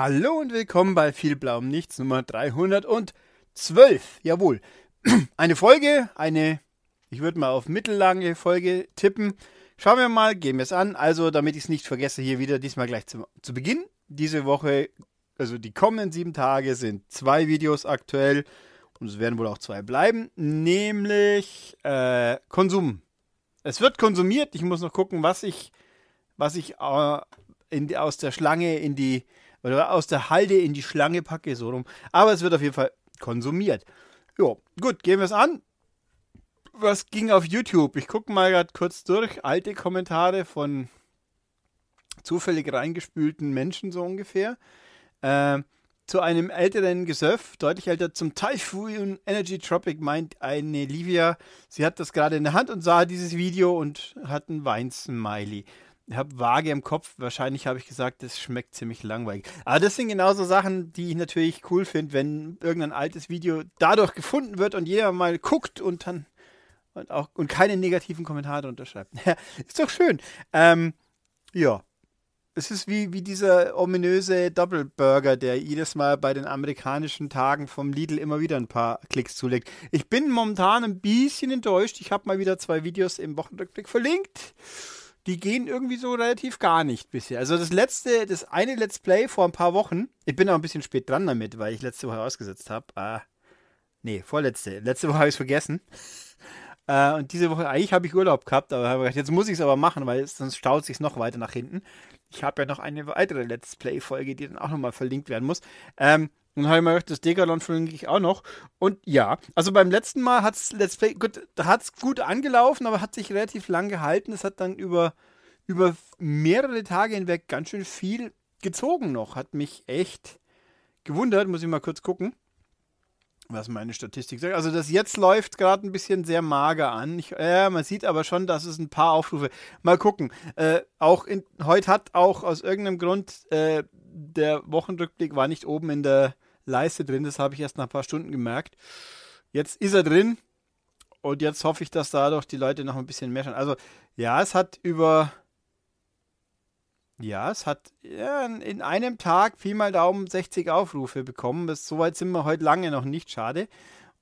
Hallo und willkommen bei viel Blau um Nichts Nummer 312. Jawohl. Eine Folge, eine, ich würde mal auf mittellange Folge tippen. Schauen wir mal, gehen wir es an. Also, damit ich es nicht vergesse, hier wieder diesmal gleich zu, zu Beginn. Diese Woche, also die kommenden sieben Tage, sind zwei Videos aktuell und es werden wohl auch zwei bleiben, nämlich äh, Konsum. Es wird konsumiert. Ich muss noch gucken, was ich, was ich äh, in, aus der Schlange in die oder aus der Halde in die Schlange packe, so rum. Aber es wird auf jeden Fall konsumiert. Jo, gut, gehen wir es an. Was ging auf YouTube? Ich gucke mal gerade kurz durch. Alte Kommentare von zufällig reingespülten Menschen, so ungefähr. Äh, zu einem älteren Gesöff, deutlich älter, zum Typhoon Energy Tropic, meint eine Livia. Sie hat das gerade in der Hand und sah dieses Video und hat ein Weinsmiley habe vage im Kopf, wahrscheinlich habe ich gesagt, das schmeckt ziemlich langweilig. Aber das sind genauso Sachen, die ich natürlich cool finde, wenn irgendein altes Video dadurch gefunden wird und jeder mal guckt und dann und auch und keine negativen Kommentare unterschreibt. ist doch schön. Ähm, ja. Es ist wie, wie dieser ominöse Double Burger, der jedes Mal bei den amerikanischen Tagen vom Lidl immer wieder ein paar Klicks zulegt. Ich bin momentan ein bisschen enttäuscht. Ich habe mal wieder zwei Videos im Wochenrückblick verlinkt die gehen irgendwie so relativ gar nicht bisher. Also das letzte, das eine Let's Play vor ein paar Wochen, ich bin auch ein bisschen spät dran damit, weil ich letzte Woche ausgesetzt habe. Ah, nee, vorletzte. Letzte Woche habe ich es vergessen. äh, und diese Woche, eigentlich habe ich Urlaub gehabt, aber habe gedacht, jetzt muss ich es aber machen, weil sonst staut sich noch weiter nach hinten. Ich habe ja noch eine weitere Let's Play-Folge, die dann auch nochmal verlinkt werden muss. Ähm, und habe ich mir gedacht, das Degalon verlinke ich auch noch. Und ja, also beim letzten Mal hat es gut, gut angelaufen, aber hat sich relativ lang gehalten. Es hat dann über, über mehrere Tage hinweg ganz schön viel gezogen noch. Hat mich echt gewundert. Muss ich mal kurz gucken, was meine Statistik sagt. Also das jetzt läuft gerade ein bisschen sehr mager an. Ich, äh, man sieht aber schon, dass es ein paar Aufrufe. Mal gucken. Äh, auch in, heute hat auch aus irgendeinem Grund äh, der Wochenrückblick war nicht oben in der Leiste drin. Das habe ich erst nach ein paar Stunden gemerkt. Jetzt ist er drin und jetzt hoffe ich, dass dadurch die Leute noch ein bisschen mehr schauen. Also ja, es hat über ja, es hat ja, in einem Tag vielmal mal Daumen 60 Aufrufe bekommen. Bis so weit sind wir heute lange noch nicht, schade.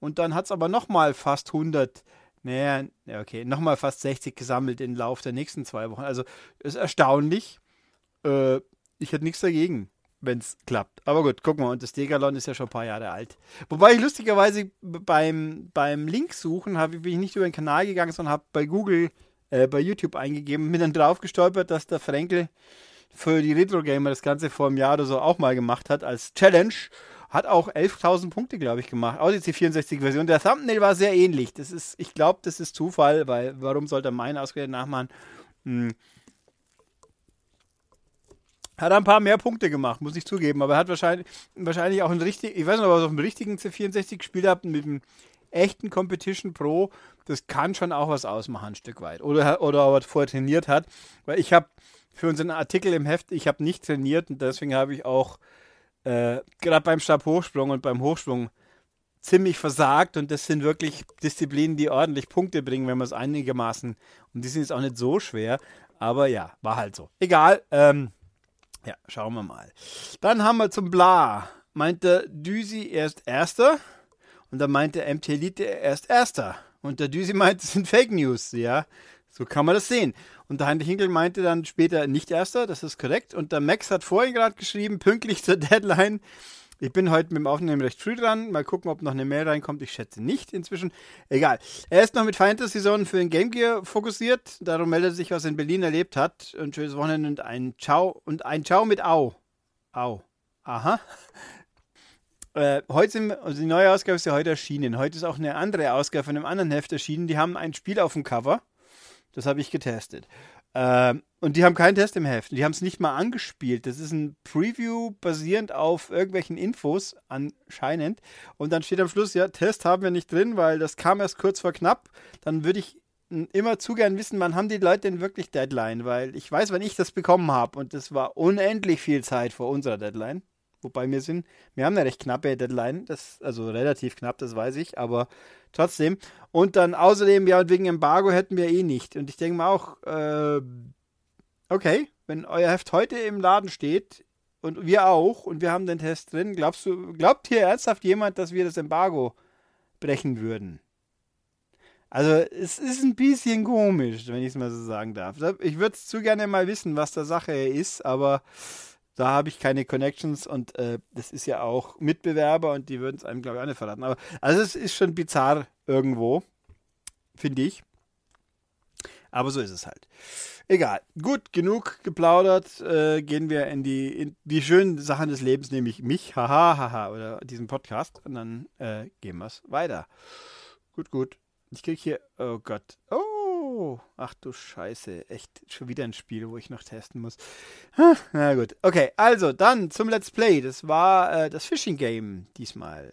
Und dann hat es aber nochmal fast 100, naja, okay, nochmal fast 60 gesammelt im Lauf der nächsten zwei Wochen. Also ist erstaunlich. Äh, ich hätte nichts dagegen wenn es klappt. Aber gut, guck mal, Und das Degalon ist ja schon ein paar Jahre alt. Wobei ich lustigerweise beim, beim Link suchen habe, bin ich nicht über den Kanal gegangen, sondern habe bei Google, äh, bei YouTube eingegeben, bin dann drauf gestolpert, dass der Frenkel für die Retro Gamer das Ganze vor einem Jahr oder so auch mal gemacht hat als Challenge. Hat auch 11.000 Punkte, glaube ich, gemacht. Auch die C64-Version. Der Thumbnail war sehr ähnlich. Das ist, ich glaube, das ist Zufall, weil warum sollte mein ausgerechnet nachmachen? Hm. Hat ein paar mehr Punkte gemacht, muss ich zugeben. Aber er hat wahrscheinlich, wahrscheinlich auch einen richtigen, ich weiß nicht, ob er auf dem richtigen C64 gespielt hat, mit einem echten Competition Pro. Das kann schon auch was ausmachen, ein Stück weit. Oder, oder ob er vorher trainiert hat. Weil ich habe für unseren Artikel im Heft, ich habe nicht trainiert und deswegen habe ich auch äh, gerade beim Stabhochsprung und beim Hochsprung ziemlich versagt und das sind wirklich Disziplinen, die ordentlich Punkte bringen, wenn man es einigermaßen und die sind jetzt auch nicht so schwer, aber ja, war halt so. Egal, ähm, ja, schauen wir mal. Dann haben wir zum Bla. Meinte Düsi erst Erster und dann meinte MT Elite erst Erster. Und der Düsi meinte, es sind Fake News, ja. So kann man das sehen. Und der Heinrich Hinkel meinte dann später nicht Erster, das ist korrekt. Und der Max hat vorhin gerade geschrieben, pünktlich zur Deadline ich bin heute mit dem Aufnehmen recht früh dran. Mal gucken, ob noch eine Mail reinkommt. Ich schätze nicht inzwischen. Egal. Er ist noch mit Fantasy Saison für den Game Gear fokussiert. Darum meldet er sich, was er in Berlin erlebt hat. Ein schönes Wochenende und ein Ciao. Und ein Ciao mit Au. Au. Aha. Äh, heute sind, also die neue Ausgabe ist ja heute erschienen. Heute ist auch eine andere Ausgabe von einem anderen Heft erschienen. Die haben ein Spiel auf dem Cover. Das habe ich getestet. Ähm, und die haben keinen Test im Heft. Die haben es nicht mal angespielt. Das ist ein Preview basierend auf irgendwelchen Infos, anscheinend. Und dann steht am Schluss, ja, Test haben wir nicht drin, weil das kam erst kurz vor knapp. Dann würde ich immer zu gern wissen, wann haben die Leute denn wirklich Deadline? Weil ich weiß, wann ich das bekommen habe. Und das war unendlich viel Zeit vor unserer Deadline. Wobei wir sind, wir haben eine recht knappe Deadline, das, also relativ knapp, das weiß ich, aber trotzdem. Und dann außerdem, ja, wegen Embargo hätten wir eh nicht. Und ich denke mal auch, äh, okay, wenn euer Heft heute im Laden steht und wir auch und wir haben den Test drin, glaubst du, glaubt hier ernsthaft jemand, dass wir das Embargo brechen würden? Also es ist ein bisschen komisch, wenn ich es mal so sagen darf. Ich würde es zu gerne mal wissen, was der Sache ist, aber da habe ich keine Connections und äh, das ist ja auch Mitbewerber und die würden es einem, glaube ich, auch nicht verraten. Aber also es ist schon bizarr irgendwo, finde ich. Aber so ist es halt. Egal. Gut, genug geplaudert. Äh, gehen wir in die, in die schönen Sachen des Lebens, nämlich mich, haha, haha, oder diesen Podcast. Und dann äh, gehen wir es weiter. Gut, gut. Ich kriege hier, oh Gott. Oh, Oh, ach du Scheiße. Echt schon wieder ein Spiel, wo ich noch testen muss. Na gut. Okay, also dann zum Let's Play. Das war äh, das Fishing Game diesmal.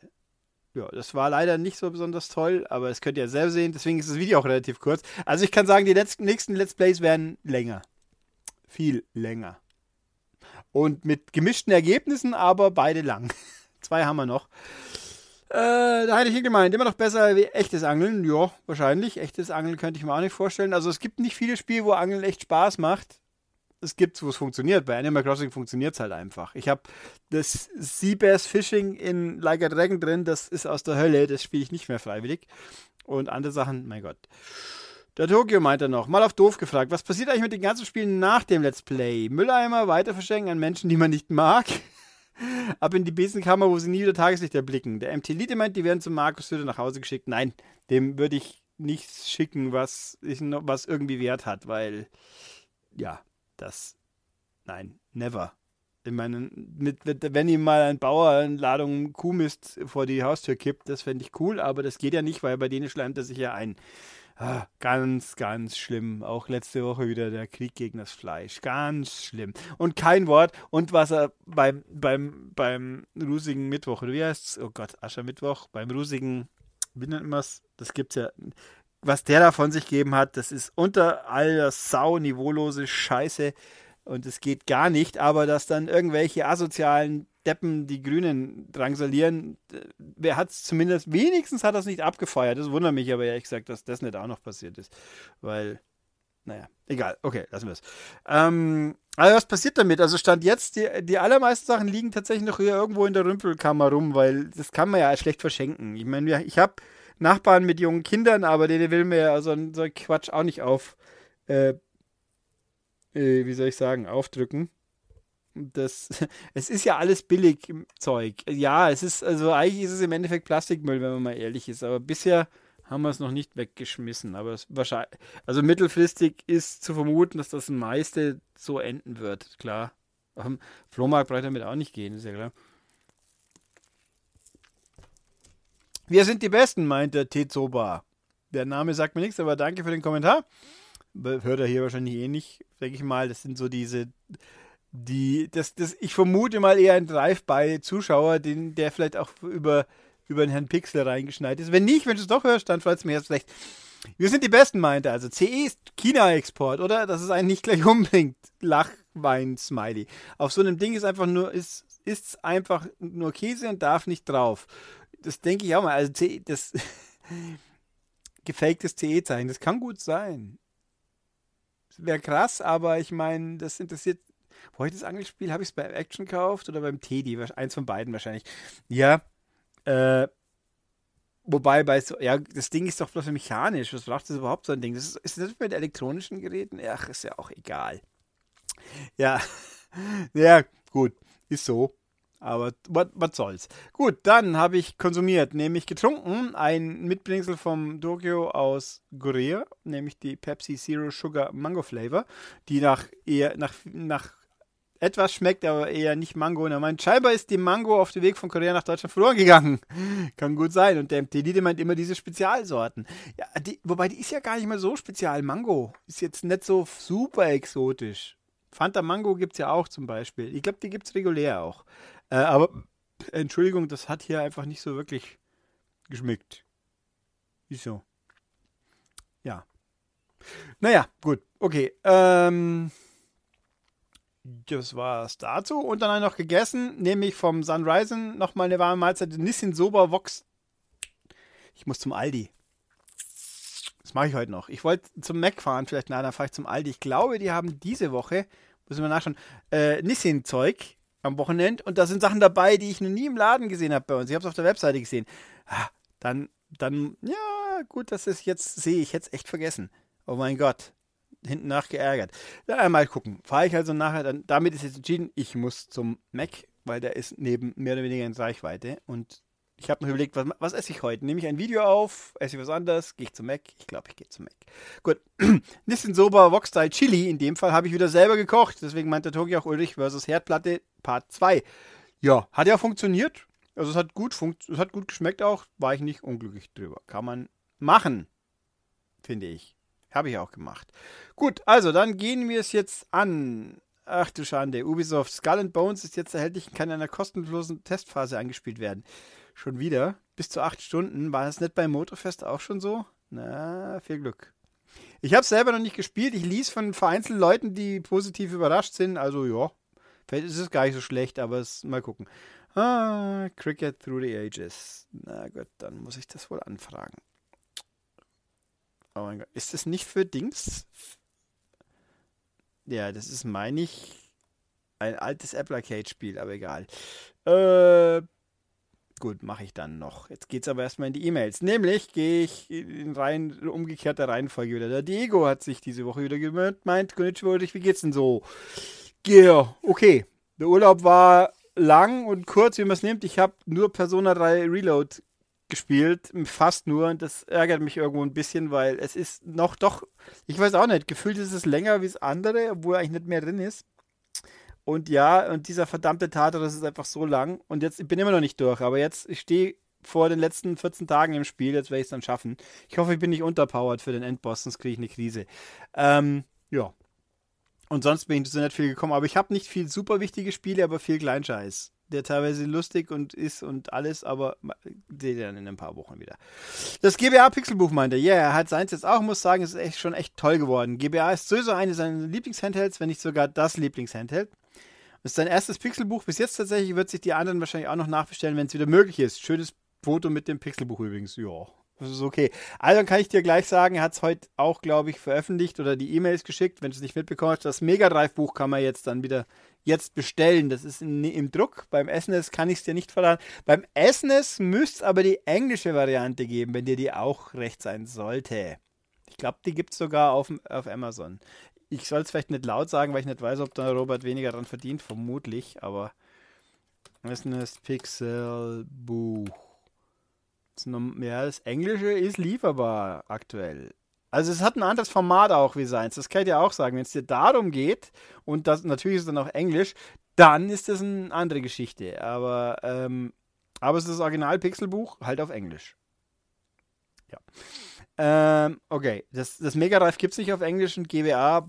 Ja, das war leider nicht so besonders toll, aber das könnt ihr ja selber sehen. Deswegen ist das Video auch relativ kurz. Also ich kann sagen, die letzten, nächsten Let's Plays werden länger. Viel länger. Und mit gemischten Ergebnissen, aber beide lang. Zwei haben wir noch. Äh, da hätte ich ihn gemeint, immer noch besser wie echtes Angeln. Ja, wahrscheinlich. Echtes Angeln könnte ich mir auch nicht vorstellen. Also es gibt nicht viele Spiele, wo Angeln echt Spaß macht. Es gibt wo es funktioniert. Bei Animal Crossing funktioniert es halt einfach. Ich habe das Seabass Fishing in Like a Dragon drin, das ist aus der Hölle, das spiele ich nicht mehr freiwillig. Und andere Sachen, mein Gott. Der Tokio meint er noch, mal auf doof gefragt, was passiert eigentlich mit den ganzen Spielen nach dem Let's Play? Mülleimer weiter verschenken an Menschen, die man nicht mag? Ab in die Besenkammer, wo sie nie wieder Tageslicht erblicken. Der MT Lied meint, die werden zum Markus Söder nach Hause geschickt. Nein, dem würde ich nichts schicken, was, ich, was irgendwie Wert hat, weil, ja, das, nein, never. Ich meine, mit, mit, wenn ihm mal ein Bauer eine Ladung Kuhmist vor die Haustür kippt, das fände ich cool, aber das geht ja nicht, weil bei denen schleimt er sich ja ein. Ah, ganz, ganz schlimm. Auch letzte Woche wieder der Krieg gegen das Fleisch. Ganz schlimm. Und kein Wort. Und was er beim, beim, beim rusigen Mittwoch, oder wie es? Oh Gott, Aschermittwoch. Beim rusigen, wie nennt man es? Das gibt's ja. Was der da von sich gegeben hat, das ist unter all aller Sau niveaulose Scheiße. Und es geht gar nicht. Aber dass dann irgendwelche asozialen Deppen die Grünen drangsalieren. Wer hat es zumindest, wenigstens hat das nicht abgefeiert. Das wundert mich aber ehrlich gesagt, dass das nicht auch noch passiert ist. Weil, naja, egal. Okay, lassen wir es. Ähm, also was passiert damit? Also Stand jetzt, die, die allermeisten Sachen liegen tatsächlich noch hier irgendwo in der Rümpelkammer rum, weil das kann man ja schlecht verschenken. Ich meine, ich habe Nachbarn mit jungen Kindern, aber denen will mir ja so, so Quatsch auch nicht auf, äh, äh, wie soll ich sagen, aufdrücken das, es ist ja alles billig Zeug. Ja, es ist, also eigentlich ist es im Endeffekt Plastikmüll, wenn man mal ehrlich ist. Aber bisher haben wir es noch nicht weggeschmissen. Aber es, wahrscheinlich, also mittelfristig ist zu vermuten, dass das meiste so enden wird. Klar. Auf dem Flohmarkt braucht damit auch nicht gehen, ist ja klar. Wir sind die Besten, meint der Tezoba. Der Name sagt mir nichts, aber danke für den Kommentar. Hört er hier wahrscheinlich eh nicht, denke ich mal. Das sind so diese die, das, das, ich vermute mal eher ein Drive-By-Zuschauer, der vielleicht auch über, über den Herrn Pixel reingeschneit ist. Wenn nicht, wenn du es doch hörst, dann falls es mir jetzt vielleicht. Wir sind die Besten, meinte also. CE ist China-Export, oder? Dass es einen nicht gleich umbringt. Lachwein-Smiley. Auf so einem Ding ist einfach nur, ist, ist's einfach nur Käse und darf nicht drauf. Das denke ich auch mal. Also CE, das gefaktes CE-Zeichen, das kann gut sein. Wäre krass, aber ich meine, das interessiert wo ich das Angelspiel? Habe ich es beim Action gekauft oder beim Teddy? Eins von beiden wahrscheinlich. Ja. Äh, wobei bei so, ja, das Ding ist doch bloß mechanisch. Was braucht das überhaupt so ein Ding? Das ist, ist das mit elektronischen Geräten? Ach, ist ja auch egal. Ja. ja, gut. Ist so. Aber was soll's. Gut, dann habe ich konsumiert, nämlich getrunken, ein Mitbringsel vom Dogio aus Korea, nämlich die Pepsi Zero Sugar Mango Flavor, die nach eher nach, nach etwas schmeckt aber eher nicht Mango. Und er meint, scheinbar ist die Mango auf dem Weg von Korea nach Deutschland verloren gegangen. Kann gut sein. Und der MTD, der meint immer diese Spezialsorten. Ja, die, wobei die ist ja gar nicht mehr so spezial. Mango ist jetzt nicht so super exotisch. Fanta Mango gibt es ja auch zum Beispiel. Ich glaube, die gibt es regulär auch. Äh, aber Entschuldigung, das hat hier einfach nicht so wirklich geschmeckt. Wieso? Ja. Naja, gut. Okay. Ähm das war es dazu. Und dann noch gegessen, nämlich vom Sunrisen nochmal eine warme Mahlzeit. Nissin Sober Vox. Ich muss zum Aldi. Das mache ich heute noch. Ich wollte zum Mac fahren, vielleicht. Nein, dann fahre ich zum Aldi. Ich glaube, die haben diese Woche, müssen wir nachschauen, äh, Nissin-Zeug am Wochenende. Und da sind Sachen dabei, die ich noch nie im Laden gesehen habe bei uns. Ich habe es auf der Webseite gesehen. Ah, dann, dann, ja, gut, dass ich jetzt sehe. Ich hätte es echt vergessen. Oh mein Gott hinten nach geärgert. Ja, mal gucken. Fahre ich also nachher, dann, damit ist jetzt entschieden, ich muss zum Mac, weil der ist neben mehr oder weniger in Reichweite. Und ich habe noch überlegt, was, was esse ich heute? Nehme ich ein Video auf? Esse ich was anderes? Gehe ich zum Mac? Ich glaube, ich gehe zum Mac. Gut. Nissin Soba Wokstyle Chili, in dem Fall habe ich wieder selber gekocht. Deswegen meinte Toki auch Ulrich versus Herdplatte Part 2. Ja, hat ja funktioniert. Also es hat gut funkt es hat gut geschmeckt auch, war ich nicht unglücklich drüber. Kann man machen, finde ich. Habe ich auch gemacht. Gut, also dann gehen wir es jetzt an. Ach du Schande, Ubisoft Skull and Bones ist jetzt erhältlich und kann in einer kostenlosen Testphase angespielt werden. Schon wieder. Bis zu acht Stunden. War das nicht beim Motorfest auch schon so? Na, viel Glück. Ich habe es selber noch nicht gespielt. Ich ließ von vereinzelten Leuten, die positiv überrascht sind. Also ja, vielleicht ist es gar nicht so schlecht, aber es, mal gucken. Ah, Cricket Through the Ages. Na gut, dann muss ich das wohl anfragen. Oh mein Gott. Ist das nicht für Dings? Ja, das ist, meine ich, ein altes Applicate-Spiel, aber egal. Äh, gut, mache ich dann noch. Jetzt geht es aber erstmal in die E-Mails. Nämlich gehe ich in rein, umgekehrter Reihenfolge wieder. Der Diego hat sich diese Woche wieder gemeldet. Meint, Konnichiwa, wie geht's denn so? Yeah, okay. Der Urlaub war lang und kurz, wie man es nimmt. Ich habe nur Persona 3 Reload gespielt, fast nur. Und das ärgert mich irgendwo ein bisschen, weil es ist noch doch, ich weiß auch nicht, gefühlt ist es länger wie das andere, obwohl eigentlich nicht mehr drin ist. Und ja, und dieser verdammte Tater, das ist einfach so lang. Und jetzt, ich bin immer noch nicht durch, aber jetzt, ich stehe vor den letzten 14 Tagen im Spiel, jetzt werde ich es dann schaffen. Ich hoffe, ich bin nicht unterpowered für den Endboss, sonst kriege ich eine Krise. Ähm, ja. Und sonst bin ich so nicht viel gekommen, aber ich habe nicht viel super wichtige Spiele, aber viel Kleinscheiß der teilweise lustig und ist und alles, aber seht ihr dann in ein paar Wochen wieder. Das GBA Pixelbuch meinte, ja, yeah, er hat seins jetzt auch, muss sagen, es ist echt schon echt toll geworden. GBA ist sowieso eine seiner Lieblingshandhelds, wenn nicht sogar das Lieblingshandheld. Ist sein erstes Pixelbuch bis jetzt tatsächlich, wird sich die anderen wahrscheinlich auch noch nachbestellen, wenn es wieder möglich ist. Schönes Foto mit dem Pixelbuch übrigens, ja. Das ist okay. Also kann ich dir gleich sagen, er hat es heute auch, glaube ich, veröffentlicht oder die E-Mails geschickt, wenn du es nicht mitbekommen hast. Das Mega Drive Buch kann man jetzt dann wieder jetzt bestellen. Das ist in, im Druck. Beim SNS e kann ich es dir nicht verraten. Beim SNS e müsste es aber die englische Variante geben, wenn dir die auch recht sein sollte. Ich glaube, die gibt es sogar auf, auf Amazon. Ich soll es vielleicht nicht laut sagen, weil ich nicht weiß, ob da Robert weniger dran verdient. Vermutlich, aber SNS e Pixel Buch. ja, das Englische ist lieferbar aktuell. Also es hat ein anderes Format auch wie seins. Das kann ich dir auch sagen. Wenn es dir darum geht, und das natürlich ist es dann auch Englisch, dann ist das eine andere Geschichte. Aber, ähm, aber es ist das Original-Pixelbuch, halt auf Englisch. Ja. Ähm, okay, das, das Mega Drive gibt es nicht auf Englisch und GBA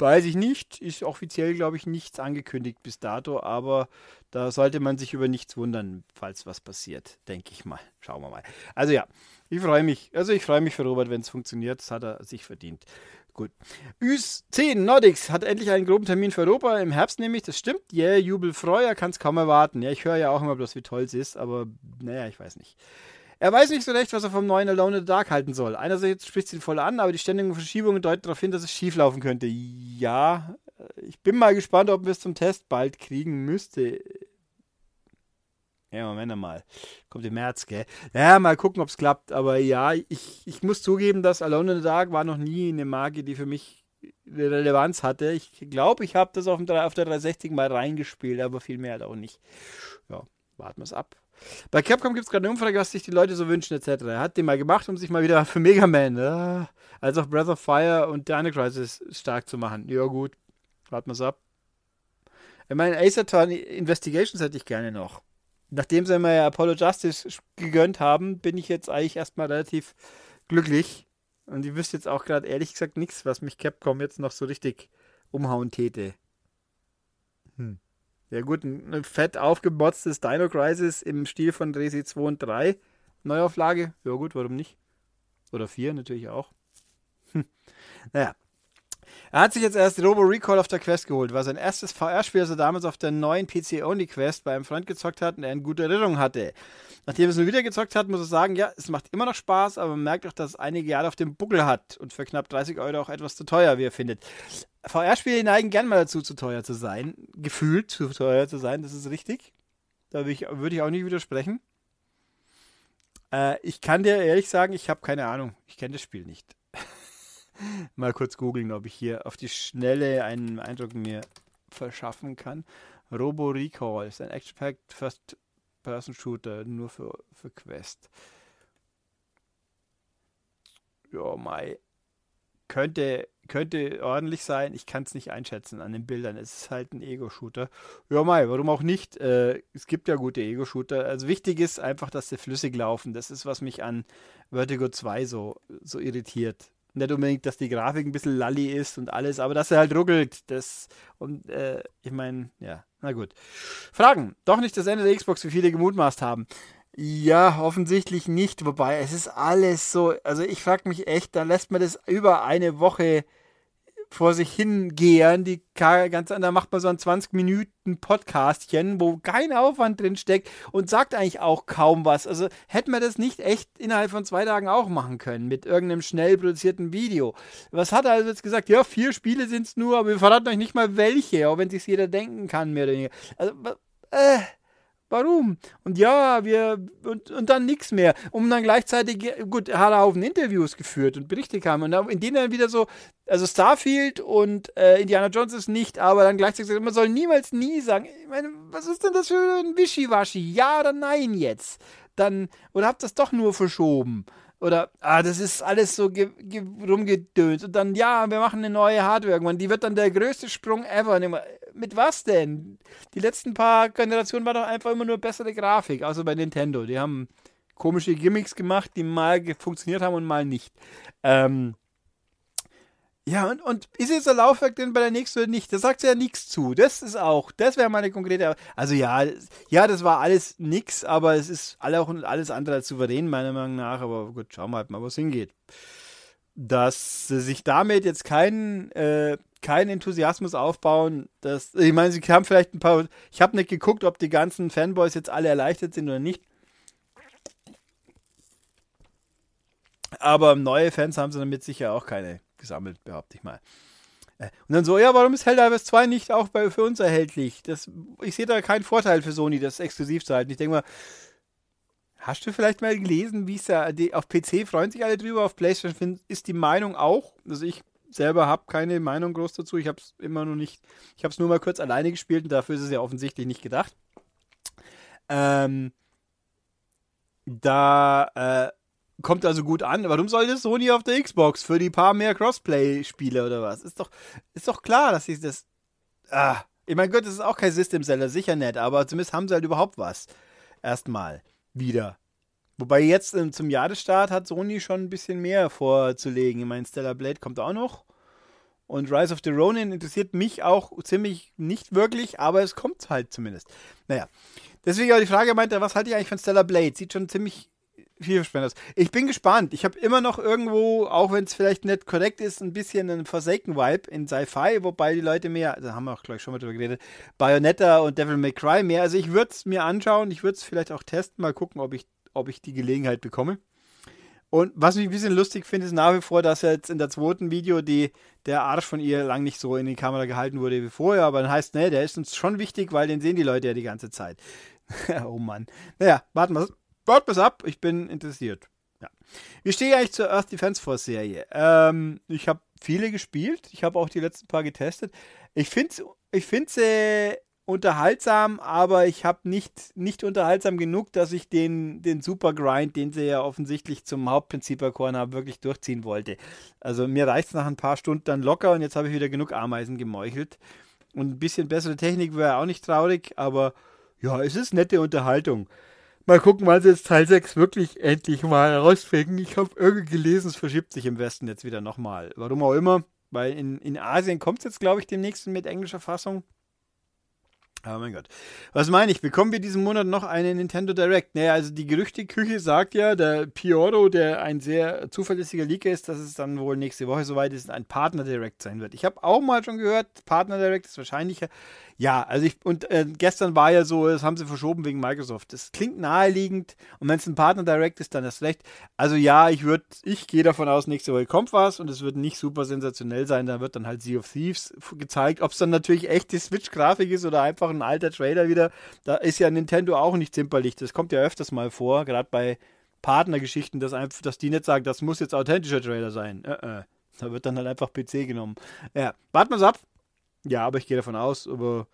Weiß ich nicht, ist offiziell, glaube ich, nichts angekündigt bis dato, aber da sollte man sich über nichts wundern, falls was passiert, denke ich mal. Schauen wir mal. Also ja, ich freue mich. Also ich freue mich für Robert, wenn es funktioniert. Das hat er sich verdient. Gut. US 10 Nordics hat endlich einen groben Termin für Europa im Herbst, nämlich. Das stimmt. Yeah, Jubel, Freuer, kann es kaum erwarten. Ja, ich höre ja auch immer bloß, wie toll es ist, aber naja, ich weiß nicht. Er weiß nicht so recht, was er vom neuen Alone in the Dark halten soll. Einerseits spricht es ihn voll an, aber die ständigen Verschiebungen deuten darauf hin, dass es schieflaufen könnte. Ja, äh, ich bin mal gespannt, ob wir es zum Test bald kriegen müsste. Ja, Moment mal. Kommt im März, gell? Ja, mal gucken, ob es klappt. Aber ja, ich, ich muss zugeben, dass Alone in the Dark war noch nie eine Marke, die für mich eine Relevanz hatte. Ich glaube, ich habe das auf, dem, auf der 360 mal reingespielt, aber viel mehr halt auch nicht. Ja, warten wir es ab. Bei Capcom gibt es gerade eine Umfrage, was sich die Leute so wünschen, etc. Er hat den mal gemacht, um sich mal wieder für Mega Man, ne? als auch Breath of Fire und Dino Crisis stark zu machen. Ja, gut. Warten wir's ab. Ich meine, Ace Attorney Investigations hätte ich gerne noch. Nachdem sie mir ja Apollo Justice gegönnt haben, bin ich jetzt eigentlich erstmal relativ glücklich. Und ich wüsste jetzt auch gerade ehrlich gesagt nichts, was mich Capcom jetzt noch so richtig umhauen täte. Hm. Ja gut, ein fett aufgebotztes Dino Crisis im Stil von Dresi 2 und 3. Neuauflage. Ja gut, warum nicht? Oder 4 natürlich auch. Hm. Naja, er hat sich jetzt erst Robo Recall auf der Quest geholt. War sein erstes VR-Spiel, das er damals auf der neuen PC-Only-Quest bei einem Freund gezockt hat und er in guter Erinnerung hatte. Nachdem er es nur wieder gezockt hat, muss er sagen, ja, es macht immer noch Spaß, aber man merkt auch, dass es einige Jahre auf dem Buckel hat und für knapp 30 Euro auch etwas zu teuer, wie er findet. VR-Spiele neigen gern mal dazu, zu teuer zu sein. Gefühlt zu teuer zu sein, das ist richtig. Da würde ich, würd ich auch nicht widersprechen. Äh, ich kann dir ehrlich sagen, ich habe keine Ahnung. Ich kenne das Spiel nicht. mal kurz googeln, ob ich hier auf die Schnelle einen Eindruck mir verschaffen kann. Robo Recall ist ein Action-Packed First-Person-Shooter, nur für, für Quest. Ja, Mai. Könnte, könnte ordentlich sein. Ich kann es nicht einschätzen an den Bildern. Es ist halt ein Ego-Shooter. Ja, Mai, warum auch nicht? Äh, es gibt ja gute Ego-Shooter. Also wichtig ist einfach, dass sie flüssig laufen. Das ist, was mich an Vertigo 2 so, so irritiert nicht unbedingt, dass die Grafik ein bisschen lalli ist und alles, aber dass er halt ruckelt. Das, und äh, ich meine, ja, na gut. Fragen. Doch nicht das Ende der Xbox, wie viele gemutmaßt haben. Ja, offensichtlich nicht. Wobei, es ist alles so. Also ich frage mich echt, da lässt man das über eine Woche vor sich hingehen, die ganz anders macht man so einen 20 Minuten Podcastchen, wo kein Aufwand drin steckt und sagt eigentlich auch kaum was. Also hätten wir das nicht echt innerhalb von zwei Tagen auch machen können mit irgendeinem schnell produzierten Video. Was hat er also jetzt gesagt? Ja, vier Spiele sind es nur, aber wir verraten euch nicht mal welche, auch wenn sich jeder denken kann, mehr oder weniger. Also, äh, Warum? Und ja, wir und, und dann nichts mehr. Und dann gleichzeitig, äh, gut, hat er Haufen Interviews geführt und Berichte kamen. Und in denen dann wieder so, also Starfield und äh, Indiana Jones ist nicht, aber dann gleichzeitig, gesagt, man soll niemals nie sagen, ich meine, was ist denn das für ein Wischiwaschi? Ja oder nein jetzt? Dann, oder habt das doch nur verschoben? Oder, ah, das ist alles so rumgedönt. Und dann, ja, wir machen eine neue Hardware irgendwann. Die wird dann der größte Sprung ever mit was denn? Die letzten paar Generationen war doch einfach immer nur bessere Grafik, außer bei Nintendo. Die haben komische Gimmicks gemacht, die mal funktioniert haben und mal nicht. Ähm, ja, und, und ist jetzt der Laufwerk denn bei der nächsten oder nicht? Da sagt ja nichts zu. Das ist auch, das wäre meine konkrete. Also ja, ja, das war alles nix, aber es ist alle auch und alles andere als souverän, meiner Meinung nach. Aber gut, schauen wir halt mal, wo es hingeht. Dass sich damit jetzt kein äh, keinen Enthusiasmus aufbauen. Das, ich meine, sie haben vielleicht ein paar. Ich habe nicht geguckt, ob die ganzen Fanboys jetzt alle erleichtert sind oder nicht. Aber neue Fans haben sie damit sicher auch keine gesammelt, behaupte ich mal. Äh, und dann so, ja, warum ist Helldivers 2 nicht auch bei, für uns erhältlich? Das, ich sehe da keinen Vorteil für Sony, das exklusiv zu halten. Ich denke mal, hast du vielleicht mal gelesen, wie es da, die, auf PC freuen sich alle drüber, auf PlayStation ist die Meinung auch, also ich selber habe keine Meinung groß dazu. Ich habe es immer noch nicht, ich habe es nur mal kurz alleine gespielt und dafür ist es ja offensichtlich nicht gedacht. Ähm, da äh, kommt also gut an. Warum soll das Sony auf der Xbox für die paar mehr Crossplay-Spiele oder was? Ist doch, ist doch klar, dass sie das. Ah, ich meine, Gott, das ist auch kein System-Seller, sicher nett, aber zumindest haben sie halt überhaupt was. Erstmal wieder. Wobei jetzt ähm, zum Jahresstart hat Sony schon ein bisschen mehr vorzulegen. Ich meine, Stellar Blade kommt auch noch. Und Rise of the Ronin interessiert mich auch ziemlich nicht wirklich, aber es kommt halt zumindest. Naja, deswegen aber die Frage meinte, was halte ich eigentlich von Stellar Blade? Sieht schon ziemlich vielversprechend aus. Ich bin gespannt. Ich habe immer noch irgendwo, auch wenn es vielleicht nicht korrekt ist, ein bisschen einen Forsaken-Vibe in Sci-Fi, wobei die Leute mehr, da haben wir auch gleich schon mal drüber geredet, Bayonetta und Devil May Cry mehr. Also ich würde es mir anschauen, ich würde es vielleicht auch testen, mal gucken, ob ich ob ich die Gelegenheit bekomme. Und was mich ein bisschen lustig finde, ist nach wie vor, dass jetzt in der zweiten Video die, der Arsch von ihr lang nicht so in die Kamera gehalten wurde wie vorher, aber dann heißt, ne, der ist uns schon wichtig, weil den sehen die Leute ja die ganze Zeit. oh Mann. Naja, warten wir warten wir's ab, ich bin interessiert. Ja. Wie stehe ich eigentlich zur Earth Defense Force Serie? Ähm, ich habe viele gespielt, ich habe auch die letzten paar getestet. Ich finde ich find sie äh, unterhaltsam, aber ich habe nicht, nicht unterhaltsam genug, dass ich den, den Super Grind, den sie ja offensichtlich zum Hauptprinzip erkoren haben, wirklich durchziehen wollte. Also mir reicht es nach ein paar Stunden dann locker und jetzt habe ich wieder genug Ameisen gemeuchelt. Und ein bisschen bessere Technik wäre auch nicht traurig, aber ja, es ist nette Unterhaltung. Mal gucken, wann sie jetzt Teil 6 wirklich endlich mal rausfinden. Ich habe irgendwie gelesen, es verschiebt sich im Westen jetzt wieder nochmal. Warum auch immer, weil in, in Asien kommt es jetzt, glaube ich, demnächst mit englischer Fassung. Oh mein Gott. Was meine ich? Bekommen wir diesen Monat noch eine Nintendo Direct? Naja, also die Gerüchteküche sagt ja, der Pioro, der ein sehr zuverlässiger Leaker ist, dass es dann wohl nächste Woche soweit ist, ein Partner Direct sein wird. Ich habe auch mal schon gehört, Partner Direct ist wahrscheinlicher. Ja, also ich, und äh, gestern war ja so, das haben sie verschoben wegen Microsoft. Das klingt naheliegend und wenn es ein Partner Direct ist, dann ist schlecht. Also ja, ich würde, ich gehe davon aus, nächste Woche kommt was und es wird nicht super sensationell sein. Da wird dann halt Sea of Thieves gezeigt. Ob es dann natürlich echt die Switch-Grafik ist oder einfach ein alter Trailer wieder, da ist ja Nintendo auch nicht zimperlich. Das kommt ja öfters mal vor, gerade bei Partnergeschichten, dass, einfach, dass die nicht sagen, das muss jetzt authentischer Trailer sein. Äh, äh. Da wird dann halt einfach PC genommen. Ja, warten wir es ab. Ja, aber ich gehe davon aus, aber.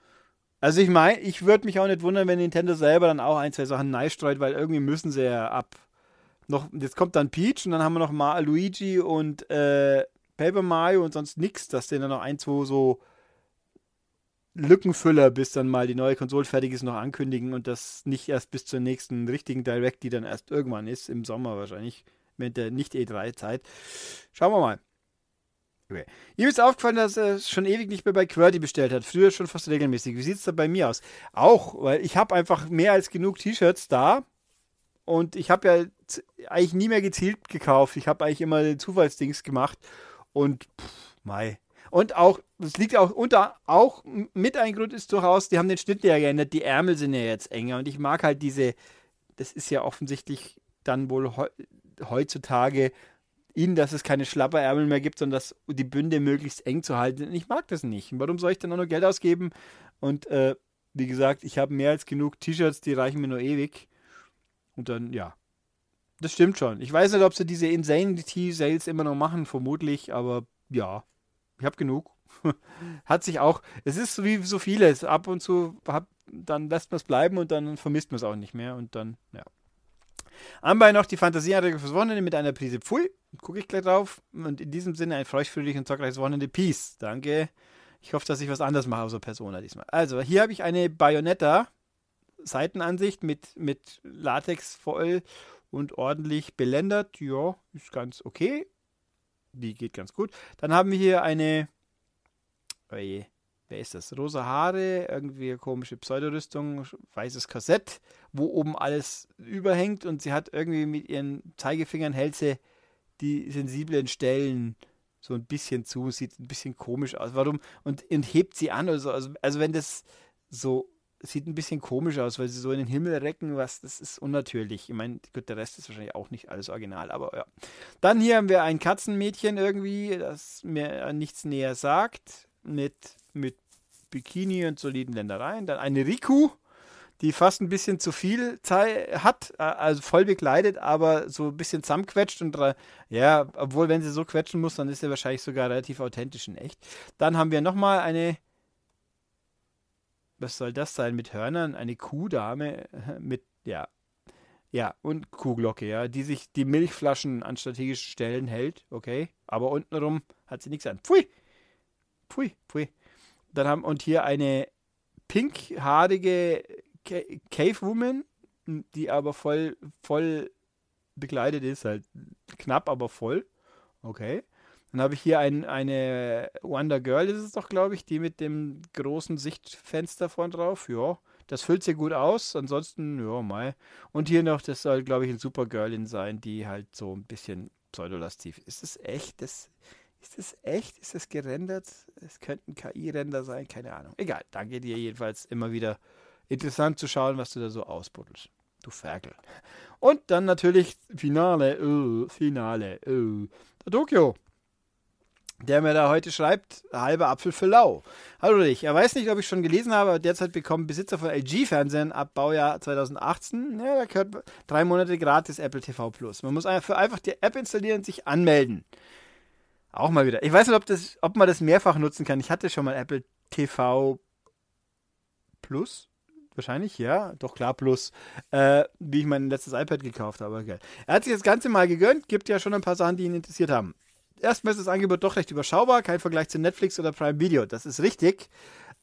Also ich meine, ich würde mich auch nicht wundern, wenn Nintendo selber dann auch ein, zwei Sachen nice streut, weil irgendwie müssen sie ja ab. Noch, jetzt kommt dann Peach und dann haben wir noch mal Luigi und äh, Paper Mario und sonst nichts, dass denen dann noch ein, zwei so Lückenfüller, bis dann mal die neue Konsole fertig ist, noch ankündigen und das nicht erst bis zur nächsten richtigen Direct, die dann erst irgendwann ist, im Sommer wahrscheinlich, während der Nicht-E3-Zeit. Schauen wir mal. Okay. Ihm ist aufgefallen, dass er schon ewig nicht mehr bei QWERTY bestellt hat. Früher schon fast regelmäßig. Wie sieht es da bei mir aus? Auch, weil ich habe einfach mehr als genug T-Shirts da. Und ich habe ja eigentlich nie mehr gezielt gekauft. Ich habe eigentlich immer den Zufallsdings gemacht. Und pff, mei. Und auch, das liegt auch unter, auch mit ein Grund ist durchaus, die haben den Schnitt ja geändert. Die Ärmel sind ja jetzt enger. Und ich mag halt diese, das ist ja offensichtlich dann wohl heutzutage in, dass es keine Schlapperärmel mehr gibt, sondern dass die Bünde möglichst eng zu halten sind. Ich mag das nicht. warum soll ich dann auch noch Geld ausgeben? Und äh, wie gesagt, ich habe mehr als genug T-Shirts, die reichen mir nur ewig. Und dann, ja. Das stimmt schon. Ich weiß nicht, ob sie diese Insanity-Sales immer noch machen, vermutlich, aber ja, ich habe genug. Hat sich auch, es ist wie so vieles. Ab und zu hab, dann lässt man es bleiben und dann vermisst man es auch nicht mehr. Und dann, ja. Anbei noch die Fantasieanregung fürs Wochenende mit einer Prise Pfui. Gucke ich gleich drauf. Und in diesem Sinne ein feuchtfröhliches und sorgreiches Wochenende. Peace. Danke. Ich hoffe, dass ich was anderes mache, außer Persona diesmal. Also, hier habe ich eine Bayonetta Seitenansicht mit, mit Latex voll und ordentlich beländert. Ja, ist ganz okay. Die geht ganz gut. Dann haben wir hier eine. Oh je, wer ist das? Rosa Haare, irgendwie komische Pseudorüstung, weißes Korsett, wo oben alles überhängt und sie hat irgendwie mit ihren Zeigefingern hält sie die sensiblen Stellen so ein bisschen zu, sieht ein bisschen komisch aus. Warum? Und, und hebt sie an oder so. Also, also wenn das so sieht ein bisschen komisch aus, weil sie so in den Himmel recken, was, das ist unnatürlich. Ich meine, gut, der Rest ist wahrscheinlich auch nicht alles original, aber ja. Dann hier haben wir ein Katzenmädchen irgendwie, das mir nichts näher sagt, mit, mit Bikini und soliden Ländereien. Dann eine Riku, die fast ein bisschen zu viel Zeit hat, äh, also voll bekleidet, aber so ein bisschen zusammenquetscht und ja, obwohl, wenn sie so quetschen muss, dann ist sie wahrscheinlich sogar relativ authentisch in echt. Dann haben wir nochmal eine. Was soll das sein? Mit Hörnern, eine Kuhdame äh, mit, ja, ja, und Kuhglocke, ja, die sich die Milchflaschen an strategischen Stellen hält, okay, aber untenrum hat sie nichts an. Pfui! Pfui, pfui. Dann haben und hier eine pinkhaarige Cavewoman, die aber voll, voll bekleidet ist, halt knapp, aber voll. Okay. Dann habe ich hier ein, eine Wonder Girl, ist es doch, glaube ich, die mit dem großen Sichtfenster vorn drauf. Ja, das füllt sich gut aus. Ansonsten, ja, mal. Und hier noch, das soll, glaube ich, eine Supergirlin sein, die halt so ein bisschen pseudolastiv ist. Ist das echt, das ist das echt? Ist das gerendert? Es könnten KI-Render sein, keine Ahnung. Egal, danke dir jedenfalls immer wieder. Interessant zu schauen, was du da so ausbuddelst. Du Ferkel. Und dann natürlich Finale, öh, Finale, öh, der Tokio. Der mir da heute schreibt, halber Apfel für Lau. Hallo dich. Er weiß nicht, ob ich schon gelesen habe, aber derzeit bekommen Besitzer von LG-Fernsehen ab Baujahr 2018, ja, da gehört drei Monate gratis Apple TV Plus. Man muss einfach, einfach die App installieren und sich anmelden. Auch mal wieder. Ich weiß nicht, ob, das, ob man das mehrfach nutzen kann. Ich hatte schon mal Apple TV Plus. Wahrscheinlich, ja. Doch klar, Plus. Äh, wie ich mein letztes iPad gekauft habe. Geil. Er hat sich das Ganze mal gegönnt. Gibt ja schon ein paar Sachen, die ihn interessiert haben. Erstmal ist das Angebot doch recht überschaubar. Kein Vergleich zu Netflix oder Prime Video. Das ist richtig.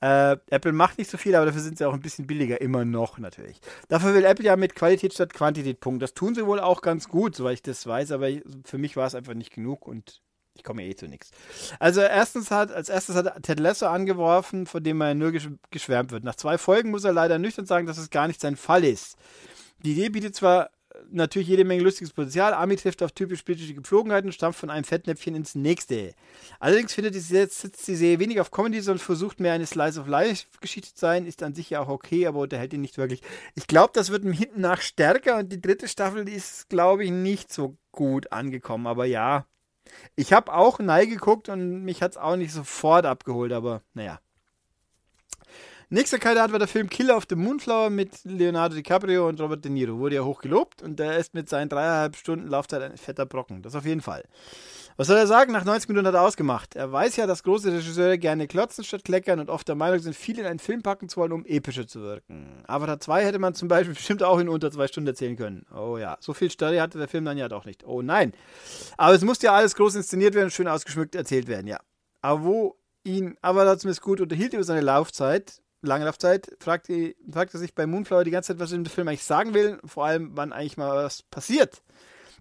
Äh, Apple macht nicht so viel, aber dafür sind sie auch ein bisschen billiger, immer noch natürlich. Dafür will Apple ja mit Qualität statt Quantität punkten. Das tun sie wohl auch ganz gut, soweit ich das weiß, aber für mich war es einfach nicht genug und ich komme eh zu nichts. Also erstens hat, als erstes hat Ted Lasso angeworfen, von dem er nur geschwärmt wird. Nach zwei Folgen muss er leider nüchtern sagen, dass es gar nicht sein Fall ist. Die Idee bietet zwar äh, natürlich jede Menge lustiges Potenzial. Ami trifft auf typisch britische Gepflogenheiten und stampft von einem Fettnäpfchen ins nächste. Allerdings findet die Serie, sitzt die Serie weniger auf Comedy, sondern versucht mehr eine Slice of Life-Geschichte zu sein. Ist an sich ja auch okay, aber unterhält ihn nicht wirklich. Ich glaube, das wird hinten nach stärker und die dritte Staffel die ist, glaube ich, nicht so gut angekommen. Aber ja, ich habe auch Nei geguckt und mich hat es auch nicht sofort abgeholt, aber naja. Nächster Kandidat war der Film Killer of the Moonflower mit Leonardo DiCaprio und Robert De Niro. Wurde ja hochgelobt und der ist mit seinen dreieinhalb Stunden Laufzeit ein fetter Brocken. Das auf jeden Fall. Was soll er sagen? Nach 90 Minuten hat er ausgemacht. Er weiß ja, dass große Regisseure gerne klotzen statt kleckern und oft der Meinung sind, viel in einen Film packen zu wollen, um epischer zu wirken. Avatar 2 hätte man zum Beispiel bestimmt auch in unter zwei Stunden erzählen können. Oh ja, so viel Story hatte der Film dann ja doch nicht. Oh nein. Aber es musste ja alles groß inszeniert werden, und schön ausgeschmückt erzählt werden, ja. Aber wo ihn Avatar zumindest gut unterhielt über seine Laufzeit, lange Laufzeit, fragte, er sich bei Moonflower die ganze Zeit, was er im Film eigentlich sagen will, vor allem, wann eigentlich mal was passiert.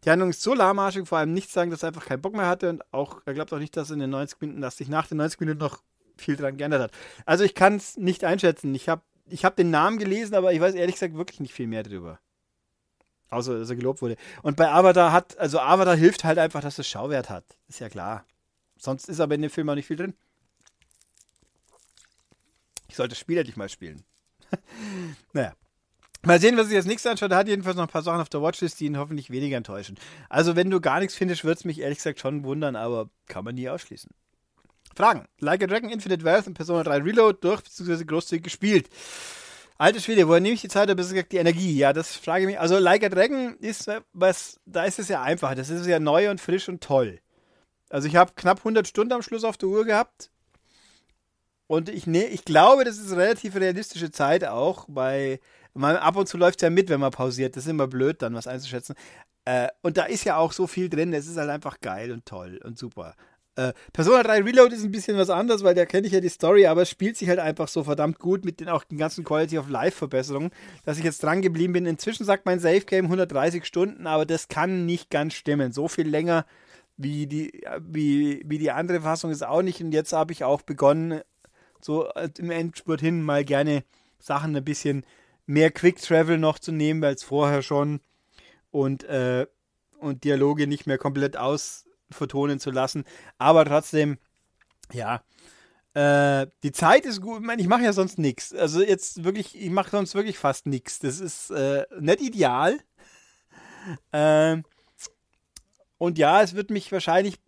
Die Handlung ist so lahmarschig, vor allem nicht sagen, dass er einfach keinen Bock mehr hatte und auch, er glaubt auch nicht, dass in den 90 Minuten, dass sich nach den 90 Minuten noch viel dran geändert hat. Also ich kann es nicht einschätzen. Ich habe ich hab den Namen gelesen, aber ich weiß ehrlich gesagt wirklich nicht viel mehr darüber. Außer, dass er gelobt wurde. Und bei Avatar hat, also Avatar hilft halt einfach, dass es Schauwert hat. Ist ja klar. Sonst ist aber in dem Film auch nicht viel drin. Ich sollte das Spiel endlich mal spielen. naja. Mal sehen, was sich jetzt nächstes anschaut. Er hat jedenfalls noch ein paar Sachen auf der Watchlist, die ihn hoffentlich weniger enttäuschen. Also, wenn du gar nichts findest, würde es mich ehrlich gesagt schon wundern, aber kann man nie ausschließen. Fragen. Like a Dragon, Infinite Wealth und Persona 3 Reload durch bzw. großzügig gespielt. Alte Schwede, woher nehme ich die Zeit oder besser gesagt die Energie? Ja, das frage ich mich. Also, Like a Dragon ist was, da ist es ja einfach. Das ist ja neu und frisch und toll. Also, ich habe knapp 100 Stunden am Schluss auf der Uhr gehabt. Und ich, ne, ich glaube, das ist eine relativ realistische Zeit auch bei man, ab und zu läuft es ja mit, wenn man pausiert. Das ist immer blöd, dann was einzuschätzen. Äh, und da ist ja auch so viel drin. Es ist halt einfach geil und toll und super. Äh, Persona 3 Reload ist ein bisschen was anderes, weil da kenne ich ja die Story, aber es spielt sich halt einfach so verdammt gut mit den auch den ganzen Quality of Life Verbesserungen, dass ich jetzt dran geblieben bin. Inzwischen sagt mein Safe Game 130 Stunden, aber das kann nicht ganz stimmen. So viel länger wie die, wie, wie die andere Fassung ist auch nicht. Und jetzt habe ich auch begonnen, so äh, im Endspurt hin mal gerne Sachen ein bisschen mehr Quick Travel noch zu nehmen als vorher schon und, äh, und Dialoge nicht mehr komplett ausvertonen zu lassen. Aber trotzdem, ja, äh, die Zeit ist gut. Ich meine, ich mache ja sonst nichts. Also jetzt wirklich, ich mache sonst wirklich fast nichts. Das ist äh, nicht ideal. ähm, und ja, es wird mich wahrscheinlich,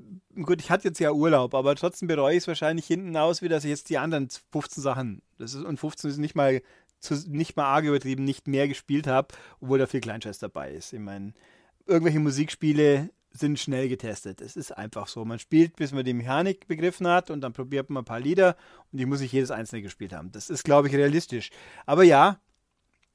gut, ich hatte jetzt ja Urlaub, aber trotzdem bereue ich es wahrscheinlich hinten aus, wie dass ich jetzt die anderen 15 Sachen, das ist, und 15 ist nicht mal zu, nicht mal arg übertrieben nicht mehr gespielt habe, obwohl da viel Kleinscheiß dabei ist. Ich meine, irgendwelche Musikspiele sind schnell getestet. Es ist einfach so. Man spielt, bis man die Mechanik begriffen hat und dann probiert man ein paar Lieder und die muss ich jedes einzelne gespielt haben. Das ist, glaube ich, realistisch. Aber ja,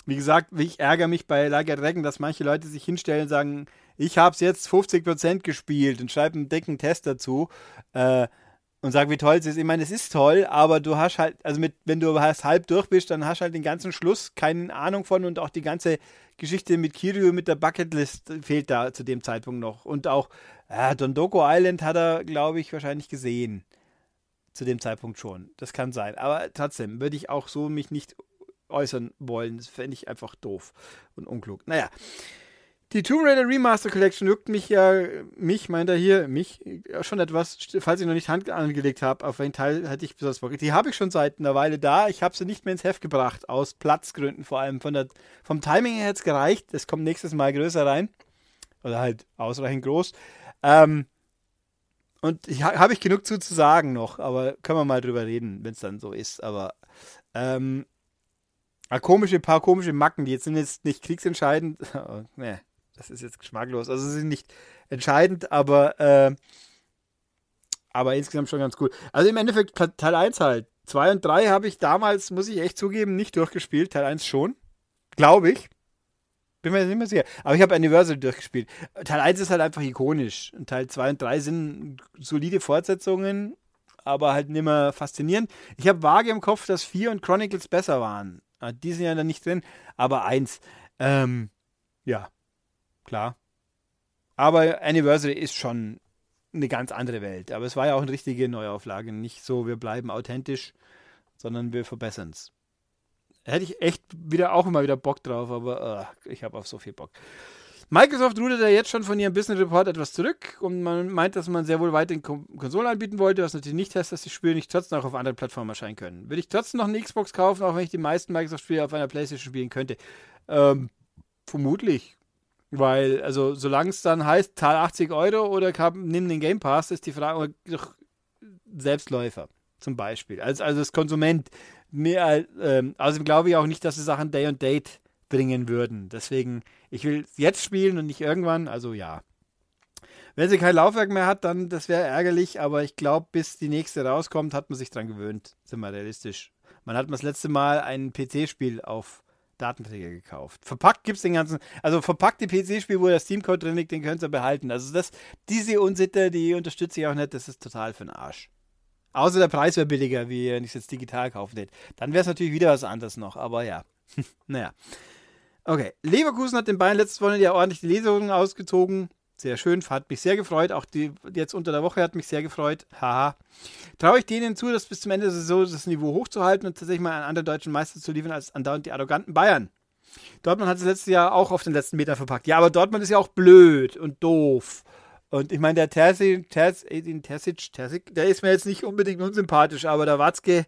wie gesagt, ich ärgere mich bei Lager Dragon, dass manche Leute sich hinstellen und sagen, ich habe es jetzt 50% gespielt und schreibe einen dicken Test dazu. Äh, und sage, wie toll es ist. Ich meine, es ist toll, aber du hast halt, also mit, wenn du halb durch bist, dann hast du halt den ganzen Schluss keine Ahnung von und auch die ganze Geschichte mit Kiryu mit der Bucketlist fehlt da zu dem Zeitpunkt noch. Und auch äh, Dondoko Island hat er, glaube ich, wahrscheinlich gesehen. Zu dem Zeitpunkt schon. Das kann sein. Aber trotzdem würde ich auch so mich nicht äußern wollen. Das fände ich einfach doof und unklug. Naja. Die Tomb Raider Remaster Collection juckt mich ja, mich meint er hier, mich äh, schon etwas, falls ich noch nicht Hand angelegt habe, auf welchen Teil hätte ich besonders Bock. Die habe ich schon seit einer Weile da. Ich habe sie nicht mehr ins Heft gebracht, aus Platzgründen vor allem. Von der, vom Timing her hätte es gereicht. Es kommt nächstes Mal größer rein. Oder halt ausreichend groß. Ähm, und habe ich genug zu, zu sagen noch, aber können wir mal drüber reden, wenn es dann so ist. Aber ähm, komische, paar komische Macken, die jetzt sind jetzt nicht kriegsentscheidend. ne, das ist jetzt geschmacklos. Also sie sind nicht entscheidend, aber, äh, aber insgesamt schon ganz cool. Also im Endeffekt Teil 1 halt. 2 und 3 habe ich damals, muss ich echt zugeben, nicht durchgespielt. Teil 1 schon. Glaube ich. Bin mir nicht mehr sicher. Aber ich habe Anniversary durchgespielt. Teil 1 ist halt einfach ikonisch. Und Teil 2 und 3 sind solide Fortsetzungen, aber halt nicht mehr faszinierend. Ich habe vage im Kopf, dass 4 und Chronicles besser waren. Ah, die sind ja dann nicht drin, aber 1. Ähm, ja, klar. Aber Anniversary ist schon eine ganz andere Welt. Aber es war ja auch eine richtige Neuauflage. Nicht so, wir bleiben authentisch, sondern wir verbessern es. Hätte ich echt wieder auch immer wieder Bock drauf, aber uh, ich habe auf so viel Bock. Microsoft rudert ja jetzt schon von ihrem Business Report etwas zurück und man meint, dass man sehr wohl weiterhin Konsolen anbieten wollte, was natürlich nicht heißt, dass die Spiele nicht trotzdem auch auf anderen Plattformen erscheinen können. Würde ich trotzdem noch eine Xbox kaufen, auch wenn ich die meisten Microsoft-Spiele auf einer Playstation spielen könnte? Ähm, vermutlich. Weil, also, solange es dann heißt, zahl 80 Euro oder nimm den Game Pass, ist die Frage, doch Selbstläufer zum Beispiel. Also, also als Konsument. Mehr, ähm, außerdem glaube ich auch nicht, dass sie Sachen Day und Date bringen würden. Deswegen, ich will jetzt spielen und nicht irgendwann, also ja. Wenn sie kein Laufwerk mehr hat, dann das wäre ärgerlich, aber ich glaube, bis die nächste rauskommt, hat man sich dran gewöhnt. Sind wir realistisch. Man hat das letzte Mal ein PC-Spiel auf Datenträger gekauft. Verpackt gibt es den ganzen, also verpackte PC-Spiele, wo der Steam-Code drin liegt, den könnt ihr behalten. Also das, diese Unsitte, die unterstütze ich auch nicht, das ist total für den Arsch. Außer der Preis wäre billiger, wie wenn ich es jetzt digital kaufen hätte. Dann wäre es natürlich wieder was anderes noch, aber ja. naja. Okay, Leverkusen hat den Bayern letztes Wochenende ja ordentlich die Lesungen ausgezogen. Sehr schön, hat mich sehr gefreut. Auch die jetzt unter der Woche hat mich sehr gefreut. Haha. Traue ich denen zu, das bis zum Ende der Saison das Niveau hochzuhalten und tatsächlich mal einen anderen deutschen Meister zu liefern als andauernd die arroganten Bayern? Dortmund hat es letztes Jahr auch auf den letzten Meter verpackt. Ja, aber Dortmund ist ja auch blöd und doof. Und ich meine, der Terzic, Terzic, Terzic, Terzic, der ist mir jetzt nicht unbedingt unsympathisch, aber der Watzke,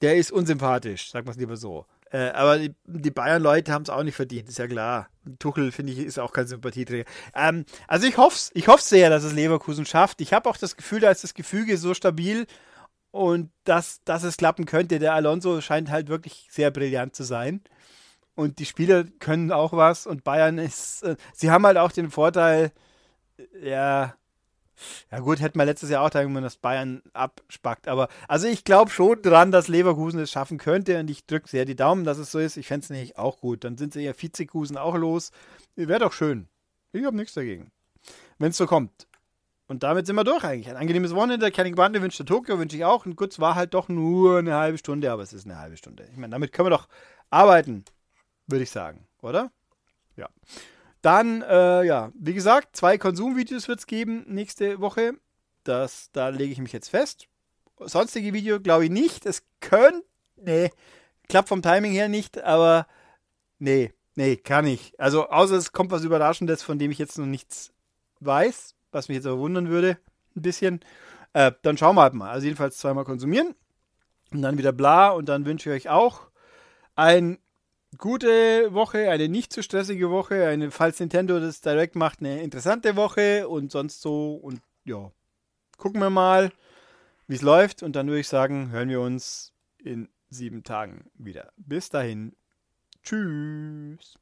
der ist unsympathisch, sagt man es lieber so. Äh, aber die, die Bayern-Leute haben es auch nicht verdient, ist ja klar. Tuchel, finde ich, ist auch kein Sympathieträger. Ähm, also ich hoffe ich hoffe sehr, dass es Leverkusen schafft. Ich habe auch das Gefühl, da ist das Gefüge so stabil und dass, dass es klappen könnte. Der Alonso scheint halt wirklich sehr brillant zu sein. Und die Spieler können auch was und Bayern ist, äh, sie haben halt auch den Vorteil, ja, ja gut, hätten wir letztes Jahr auch da irgendwann das Bayern abspackt. Aber also ich glaube schon dran, dass Leverkusen es schaffen könnte und ich drücke sehr die Daumen, dass es so ist. Ich fände es nämlich auch gut. Dann sind sie ja Vizekusen auch los. Wäre doch schön. Ich habe nichts dagegen. Wenn es so kommt. Und damit sind wir durch eigentlich. Ein angenehmes Wochenende. Keine Bande wünscht der Tokio, wünsche ich auch. Und kurz war halt doch nur eine halbe Stunde, aber es ist eine halbe Stunde. Ich meine, damit können wir doch arbeiten, würde ich sagen, oder? Ja. Dann, äh, ja, wie gesagt, zwei Konsumvideos wird es geben nächste Woche. Das, da lege ich mich jetzt fest. Sonstige Video glaube ich nicht. Es könnte. Nee, klappt vom Timing her nicht, aber nee, nee, kann ich. Also, außer es kommt was Überraschendes, von dem ich jetzt noch nichts weiß, was mich jetzt aber wundern würde, ein bisschen. Äh, dann schauen wir halt mal. Also, jedenfalls zweimal konsumieren und dann wieder bla und dann wünsche ich euch auch ein gute Woche, eine nicht zu so stressige Woche, eine, falls Nintendo das direkt macht, eine interessante Woche und sonst so. Und ja, gucken wir mal, wie es läuft. Und dann würde ich sagen, hören wir uns in sieben Tagen wieder. Bis dahin. Tschüss.